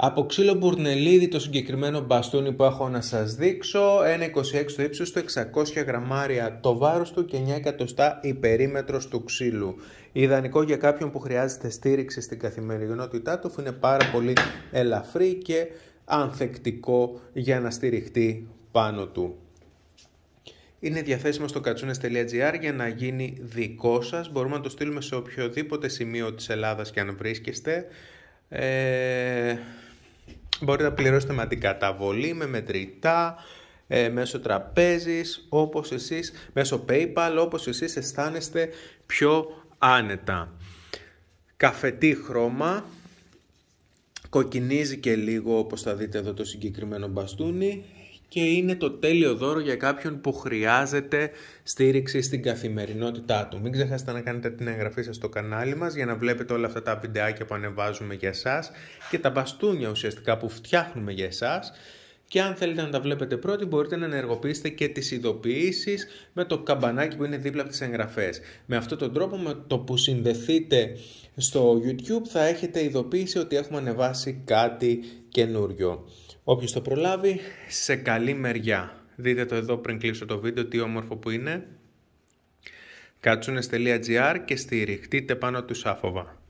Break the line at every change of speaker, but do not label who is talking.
Από ξύλο μπουρνελίδι το συγκεκριμένο μπαστούνι που έχω να σας δείξω, 1,26 το ύψος του, 600 γραμμάρια το βάρος του και 9 εκατοστά η περίμετρος του ξύλου. Ιδανικό για κάποιον που χρειάζεται στήριξη στην καθημερινότητά του, είναι πάρα πολύ ελαφρύ και ανθεκτικό για να στηριχτεί πάνω του. Είναι διαθέσιμο στο κατσούνες.gr για να γίνει δικό σας. Μπορούμε να το στείλουμε σε οποιοδήποτε σημείο της Ελλάδας και αν βρίσκεστε. Ε... Μπορείτε να πληρώσετε με αντικαταβολή, με μετρητά, ε, μέσω τραπέζης, όπως εσείς, μέσω PayPal, όπως εσείς αισθάνεστε πιο άνετα. Καφετή χρώμα, κοκκινίζει και λίγο όπως θα δείτε εδώ το συγκεκριμένο μπαστούνι και είναι το τέλειο δώρο για κάποιον που χρειάζεται στήριξη στην καθημερινότητά του. Μην ξεχάσετε να κάνετε την εγγραφή σας στο κανάλι μας για να βλέπετε όλα αυτά τα βιντεάκια που ανεβάζουμε για εσάς και τα μπαστούνια ουσιαστικά που φτιάχνουμε για εσάς και αν θέλετε να τα βλέπετε πρώτοι, μπορείτε να ενεργοποιήσετε και τις ειδοποιήσεις με το καμπανάκι που είναι δίπλα από τις εγγραφές. Με αυτόν τον τρόπο, με το που συνδεθείτε στο YouTube, θα έχετε ειδοποίηση ότι έχουμε ανεβάσει κάτι καινούριο. Όποιος το προλάβει, σε καλή μεριά. Δείτε το εδώ πριν κλείσω το βίντεο, τι όμορφο που είναι. Κατσούνες.gr και στηριχτείτε πάνω του Σάφοβα.